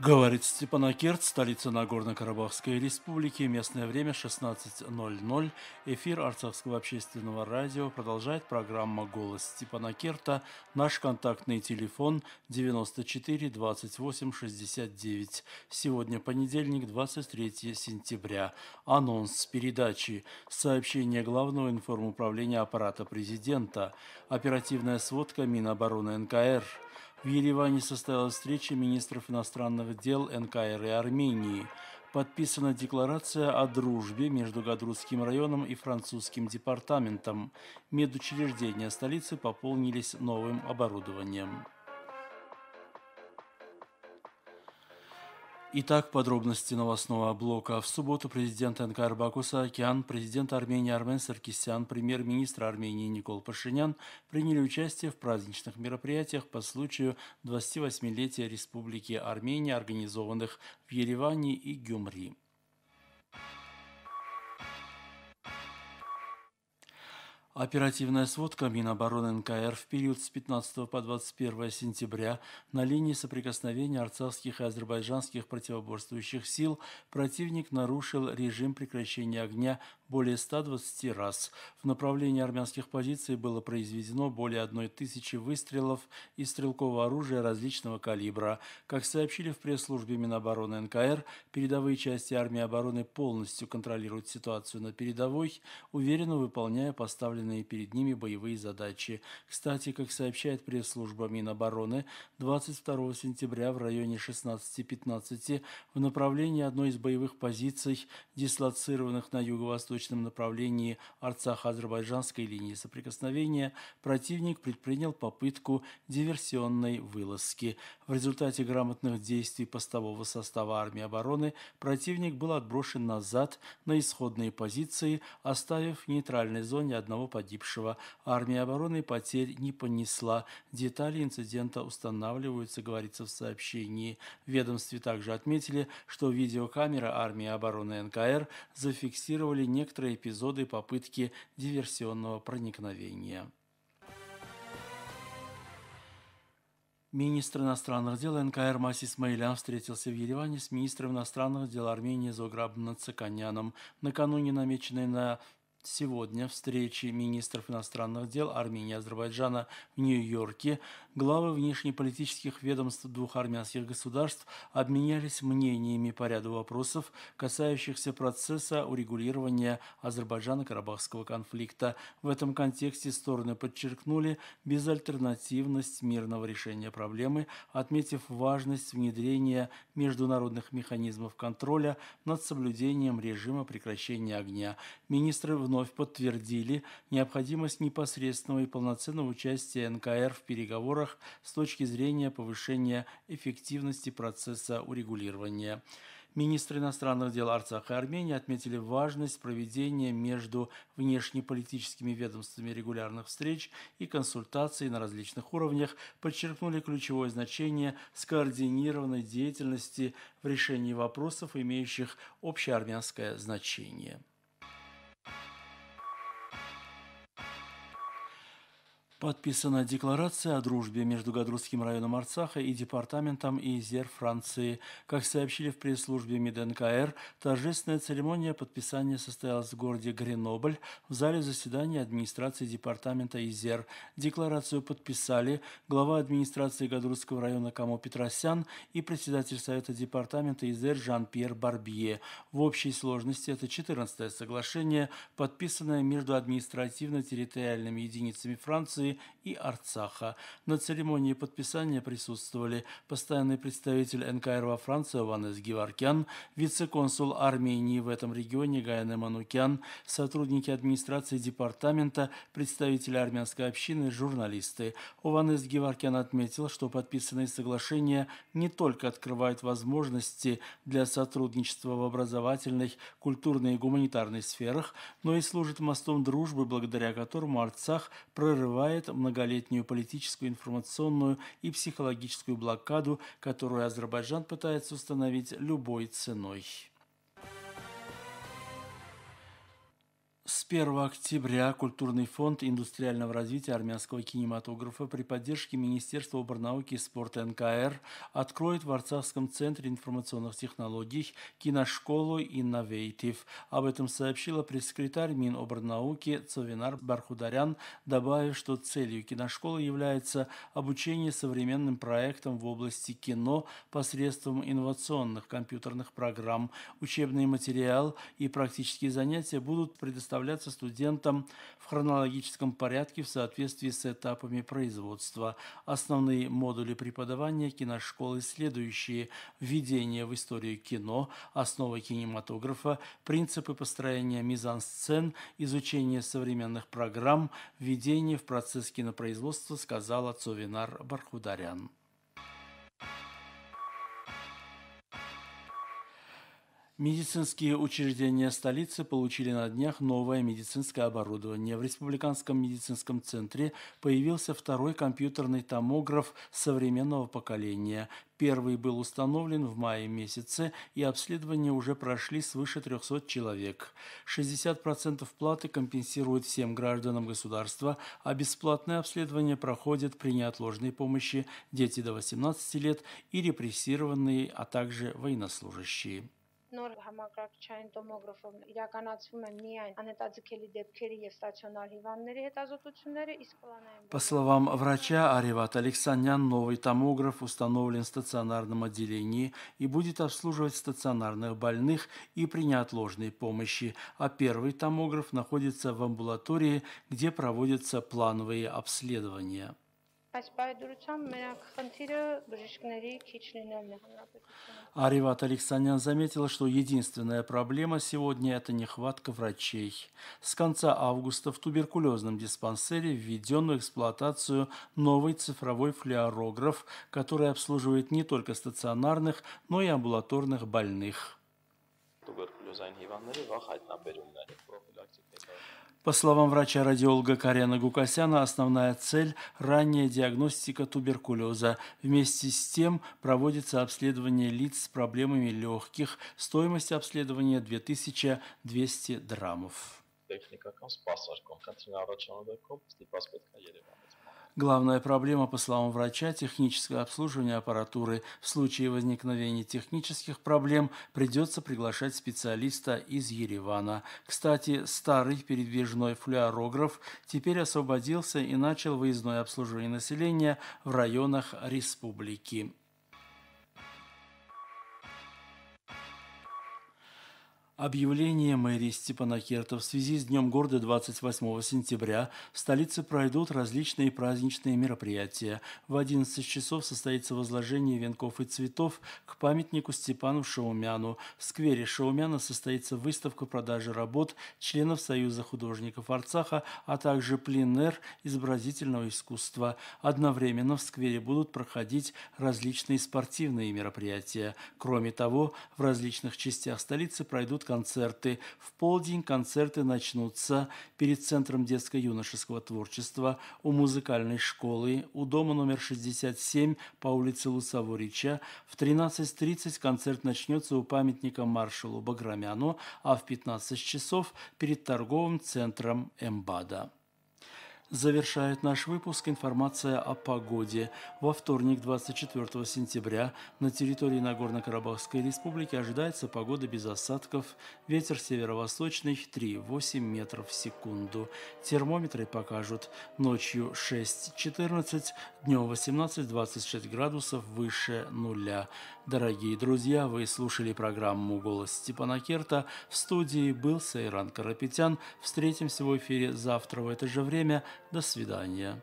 Говорит Степанакерт, столица Нагорно-Карабахской республики. Местное время 16.00. Эфир Арцахского общественного радио продолжает программа «Голос Степанакерта». Наш контактный телефон 94 28 69. Сегодня понедельник, 23 сентября. Анонс передачи. Сообщение Главного информуправления аппарата президента. Оперативная сводка Минобороны НКР. В Ереване состоялась встреча министров иностранных дел НКР и Армении. Подписана декларация о дружбе между Гадрутским районом и французским департаментом. Медучреждения столицы пополнились новым оборудованием. Итак, подробности новостного блока. В субботу президент НКР Баку Саакян, президент Армении Армен Саркисян, премьер-министр Армении Никол Пашинян приняли участие в праздничных мероприятиях по случаю 28-летия Республики Армения, организованных в Ереване и Гюмри. Оперативная сводка Минобороны НКР в период с 15 по 21 сентября на линии соприкосновения арцахских и азербайджанских противоборствующих сил противник нарушил режим прекращения огня более 120 раз. В направлении армянских позиций было произведено более 1000 выстрелов из стрелкового оружия различного калибра. Как сообщили в пресс-службе Минобороны НКР, передовые части армии обороны полностью контролируют ситуацию на передовой, уверенно выполняя поставленные поставленные перед ними боевые задачи. Кстати, как сообщает пресс-служба Минобороны, 22 сентября в районе 16.15 в направлении одной из боевых позиций, дислоцированных на юго-восточном направлении Арцах-Азербайджанской линии соприкосновения, противник предпринял попытку диверсионной вылазки. В результате грамотных действий постового состава армии обороны противник был отброшен назад на исходные позиции, оставив в нейтральной зоне одного одного погибшего. Армия обороны потерь не понесла. Детали инцидента устанавливаются, говорится в сообщении. В ведомстве также отметили, что видеокамера армии обороны НКР зафиксировали некоторые эпизоды попытки диверсионного проникновения. Министр иностранных дел НКР Масис Мейлян встретился в Ереване с министром иностранных дел Армении Зограбом Цаканяном. Накануне намеченной на сегодня встречи министров иностранных дел Армении и Азербайджана в Нью-Йорке главы внешнеполитических ведомств двух армянских государств обменялись мнениями по ряду вопросов, касающихся процесса урегулирования Азербайджана-Карабахского конфликта. В этом контексте стороны подчеркнули безальтернативность мирного решения проблемы, отметив важность внедрения международных механизмов контроля над соблюдением режима прекращения огня. Министры вновь подтвердили необходимость непосредственного и полноценного участия НКР в переговорах мерах с точки зрения повышения эффективности процесса урегулирования. Министры иностранных дел Арцаха и Армении отметили важность проведения между внешнеполитическими ведомствами регулярных встреч и консультаций на различных уровнях, подчеркнули ключевое значение скоординированной деятельности в решении вопросов, имеющих общеармянское значение. Подписана декларация о дружбе между Гадрусским районом Арцаха и департаментом ИЗЕР Франции. Как сообщили в пресс-службе МИД НКР, торжественная церемония подписания состоялась в городе Гренобль в зале заседания администрации департамента ИЗЕР. Декларацию подписали глава администрации Гадрусского района Камо Петросян и председатель Совета департамента ИЗЕР Жан-Пьер Барбье. В общей сложности это 14-е соглашение, подписанное между административно-территориальными единицами Франции Грузии и Арцаха. На церемонии подписания присутствовали постоянный представитель НКР во Франции Ванес Геворкян, вице-консул Армении в этом регионе Гайне Манукян, сотрудники администрации департамента, представители армянской общины, журналисты. Ованес Геворкян отметил, что подписанные соглашения не только открывают возможности для сотрудничества в образовательной, культурной и гуманитарной сферах, но и служат мостом дружбы, благодаря которому Арцах прорывает продолжает многолетнюю политическую, информационную и психологическую блокаду, которую Азербайджан пытается установить любой ценой. С 1 октября Культурный фонд индустриального развития армянского кинематографа при поддержке Министерства оборнауки и спорта НКР откроет в Арцахском центре информационных технологий киношколу «Инновейтив». Об этом сообщила пресс-секретарь Миноборнауки Цовинар Бархударян, добавив, что целью киношколы является обучение современным проектам в области кино посредством инновационных компьютерных программ. Учебный материал и практические занятия будут предоставлены предоставляться студентам в хронологическом порядке в соответствии с этапами производства. Основные модули преподавания киношколы следующие. Введение в историю кино, основы кинематографа, принципы построения мизансцен, изучение современных программ, введение в процесс кинопроизводства, сказал Цовинар Бархударян. Медицинские учреждения столицы получили на днях новое медицинское оборудование. В Республиканском медицинском центре появился второй компьютерный томограф современного поколения. Первый был установлен в мае месяце, и обследования уже прошли свыше 300 человек. 60% платы компенсируют всем гражданам государства, а бесплатное обследование проходит при неотложной помощи дети до 18 лет и репрессированные, а также военнослужащие. Նոր համակարգչային տոմոգրաֆով իրականացվում է միայն անհետաձգելի դեպքերի եւ ստացիոնար հիվանդների հետազոտությունները, իսկ պլանային По словам врача Аревата Александрян, новый томограф установлен в стационарном отделении и будет обслуживать стационарных больных и при неотложной помощи, а первый томограф находится в амбулатории, где проводятся плановые обследования. Հաշվայդրությամբ Ариват Алексанян заметила, что единственная проблема сегодня – это нехватка врачей. С конца августа в туберкулезном диспансере введен в эксплуатацию новый цифровой флюорограф, который обслуживает не только стационарных, но и амбулаторных больных. По словам врача-радиолога Карена Гукасяна, основная цель – ранняя диагностика туберкулеза. Вместе с тем проводится обследование лиц с проблемами легких. Стоимость обследования – 2200 драмов. Главная проблема, по словам врача, техническое обслуживание аппаратуры. В случае возникновения технических проблем придется приглашать специалиста из Еревана. Кстати, старый передвижной флюорограф теперь освободился и начал выездное обслуживание населения в районах республики. Объявление мэрии Степана Керта в связи с Днем города 28 сентября в столице пройдут различные праздничные мероприятия. В 11 часов состоится возложение венков и цветов к памятнику Степану Шаумяну. В сквере Шаумяна состоится выставка продажи работ членов Союза художников Арцаха, а также пленер изобразительного искусства. Одновременно в сквере будут проходить различные спортивные мероприятия. Кроме того, в различных частях столицы пройдут концерты. В полдень концерты начнутся перед Центром детско-юношеского творчества у музыкальной школы, у дома номер 67 по улице Лусаворича. В 13.30 концерт начнется у памятника маршалу Баграмяну, а в 15 часов перед торговым центром Эмбада. Завершает наш выпуск информация о погоде. Во вторник, 24 сентября, на территории Нагорно-Карабахской республики ожидается погода без осадков. Ветер северо-восточный 3,8 метров в секунду. Термометры покажут ночью 6,14, днем 18-26 градусов выше нуля. Дорогие друзья, вы слушали программу «Голос Степана Керта». В студии был Сайран Карапетян. Встретимся в эфире завтра в это же время – до свидания.